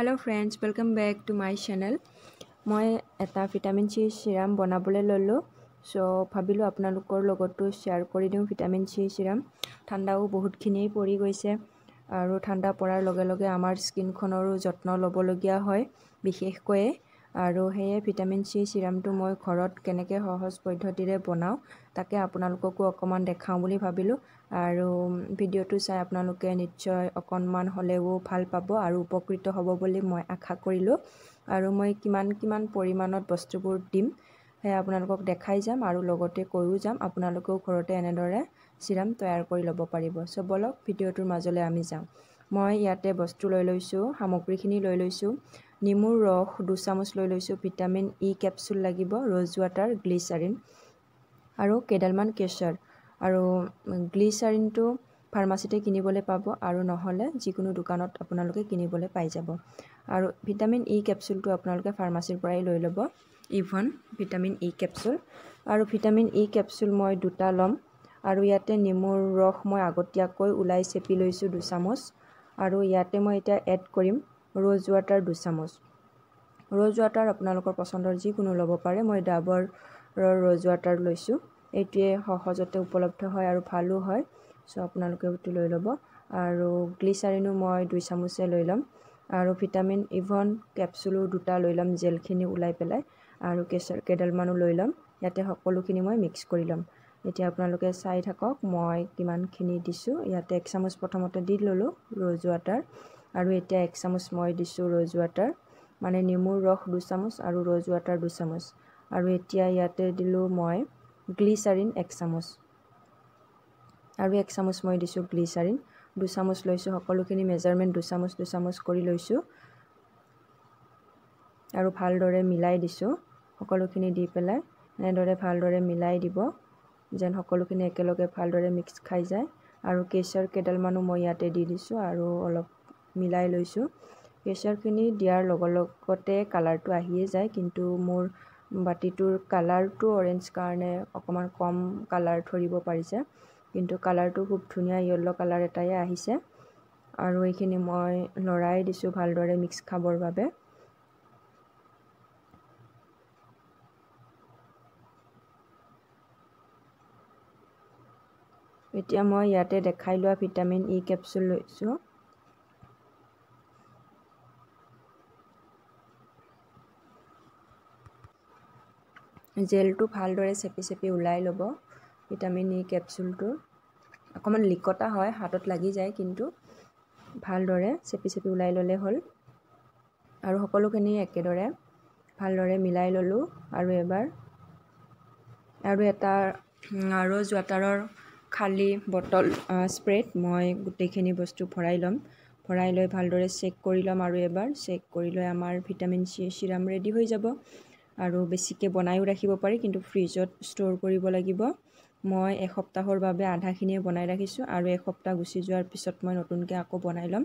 hello' friends welcome back to my channel মই এটা vitamin C serum বনাবলৈ ল'লোঁ চ' ভাবিলোঁ আপোনালোকৰ লগতো শ্বেয়াৰ কৰি দিওঁ ভিটামিন চি চিৰাম ঠাণ্ডাও বহুতখিনিয়েই পৰি গৈছে আৰু ঠাণ্ডা পৰাৰ লগে লগে আমাৰ স্কিনখনৰো যত্ন ল'বলগীয়া হয় বিশেষকৈয়ে আৰু সেয়ে ভিটামিন চি চিৰামটো মই ঘৰত কেনেকৈ সহজ পদ্ধতিৰে বনাওঁ তাকে আপোনালোককো অকণমান দেখাওঁ বুলি ভাবিলোঁ আৰু ভিডিঅ'টো চাই আপোনালোকে নিশ্চয় অকণমান হ'লেও ভাল পাব আৰু উপকৃত হ'ব বুলি মই আশা কৰিলোঁ আৰু মই কিমান কিমান পৰিমাণত বস্তুবোৰ দিম সেয়া আপোনালোকক দেখাই যাম আৰু লগতে কৈও যাম আপোনালোকেও ঘৰতে এনেদৰে চিৰাম তৈয়াৰ কৰি ল'ব পাৰিব চ' বলক ভিডিঅ'টোৰ মাজলৈ আমি যাওঁ মই ইয়াতে বস্তু লৈ লৈছোঁ সামগ্ৰীখিনি লৈ লৈছোঁ নেমুৰ ৰস দুচামুচ লৈ লৈছোঁ ভিটামিন ই কেপচুল লাগিব ৰ'জ ৱাটাৰ গ্লিচাৰিন আৰু কেইডালমান কেচাৰ আৰু গ্লিচাৰিনটো ফাৰ্মাচীতে কিনিবলৈ পাব আৰু নহ'লে যিকোনো দোকানত আপোনালোকে কিনিবলৈ পাই যাব আৰু ভিটামিন ই কেপচুলটো আপোনালোকে ফাৰ্মাচীৰ পৰাই লৈ ল'ব ইভন ভিটামিন ই কেপচুল আৰু ভিটামিন ই কেপচুল মই দুটা ল'ম আৰু ইয়াতে নেমুৰ ৰস মই আগতীয়াকৈ ওলাই চেপি লৈছোঁ দুচামুচ আৰু ইয়াতে মই এতিয়া এড কৰিম ৰ'জ ৱাটাৰ দুচামুচ ৰ'জ ৱাটাৰ আপোনালোকৰ পচন্দৰ যিকোনো ল'ব পাৰে মই ডাবৰৰ ৰ'জ ৱাটাৰ লৈছোঁ এইটোৱে সহজতে উপলব্ধ হয় আৰু ভালো হয় চ' আপোনালোকে এইটো লৈ ল'ব আৰু গ্লিচাৰিনো মই দুই চামুচে লৈ ল'ম আৰু ভিটামিন ইভন কেপচুলো দুটা লৈ ল'ম জেলখিনি ওলাই পেলাই আৰু কেচৰ কেইডালমানো লৈ ল'ম ইয়াতে সকলোখিনি মই মিক্স কৰি ল'ম এতিয়া আপোনালোকে চাই থাকক মই কিমানখিনি দিছোঁ ইয়াতে এক চামুচ প্ৰথমতে দি ল'লোঁ ৰ'জ ৱাটাৰ আৰু এতিয়া এক চামুচ মই দিছোঁ ৰ'জ ৱাটাৰ মানে নেমুৰ ৰস দুচামুচ আৰু ৰ'জ ৱাটাৰ দুচামুচ আৰু এতিয়া ইয়াতে দিলোঁ মই গ্লিচাৰিন এক চামুচ আৰু এক চামুচ মই দিছোঁ গ্লিচাৰিন দুচামুচ লৈছোঁ সকলোখিনি মেজাৰমেণ্ট দুচামুচ দুচামুচ কৰি লৈছোঁ আৰু ভালদৰে মিলাই দিছোঁ সকলোখিনি দি পেলাই এনেদৰে ভালদৰে মিলাই দিব যেন সকলোখিনি একেলগে ভালদৰে মিক্স খাই যায় আৰু কেচৰ কেইডালমানো মই ইয়াতে দি দিছোঁ আৰু অলপ মিলাই লৈছোঁ কেশৰখিনি দিয়াৰ লগে লগতে কালাৰটো আহিয়ে যায় কিন্তু মোৰ বাতিটোৰ কালাৰটো অৰেঞ্জ কাৰণে অকণমান কম কালাৰ ধৰিব পাৰিছে কিন্তু কালাৰটো খুব ধুনীয়া য়েল্ল' কালাৰ এটাই আহিছে আৰু এইখিনি মই লৰাই দিছোঁ ভালদৰে মিক্স খাবৰ বাবে এতিয়া মই ইয়াতে দেখাই লোৱা ভিটামিন ই e কেপচুল লৈছোঁ জেলটো ভালদৰে চেপি চেপি ওলাই ল'ব ভিটামিন ই কেপচুলটো অকণমান লিকতা হয় হাতত লাগি যায় কিন্তু ভালদৰে চেপি চেপি ওলাই ল'লে হ'ল আৰু সকলোখিনি একেদৰে ভালদৰে মিলাই ল'লোঁ আৰু এবাৰ আৰু এটা ৰ'জ ৱাটাৰৰ খালী বটল স্প্ৰেড মই গোটেইখিনি বস্তু ভৰাই ল'ম ভৰাই লৈ ভালদৰে চেক কৰি ল'ম আৰু এবাৰ চেক কৰি লৈ আমাৰ ভিটামিন চি চিৰাম ৰেডি হৈ যাব আৰু বেছিকৈ বনায়ো ৰাখিব পাৰি কিন্তু ফ্ৰিজত ষ্ট'ৰ কৰিব লাগিব মই এসপ্তাহৰ বাবে আধাখিনিয়ে বনাই ৰাখিছোঁ আৰু এসপ্তাহ গুচি যোৱাৰ পিছত মই নতুনকৈ আকৌ বনাই ল'ম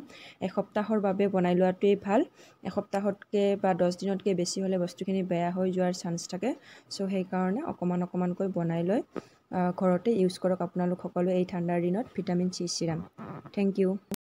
এসপ্তাহৰ বাবে বনাই লোৱাটোৱেই ভাল এসপ্তাহতকৈ বা দহ দিনতকৈ বেছি হ'লে বস্তুখিনি বেয়া হৈ যোৱাৰ চান্স থাকে চ' সেইকাৰণে অকণমান অকণমানকৈ বনাই লৈ ঘৰতে ইউজ কৰক আপোনালোক সকলোৱে এই ঠাণ্ডাৰ দিনত vitamin C serum thank U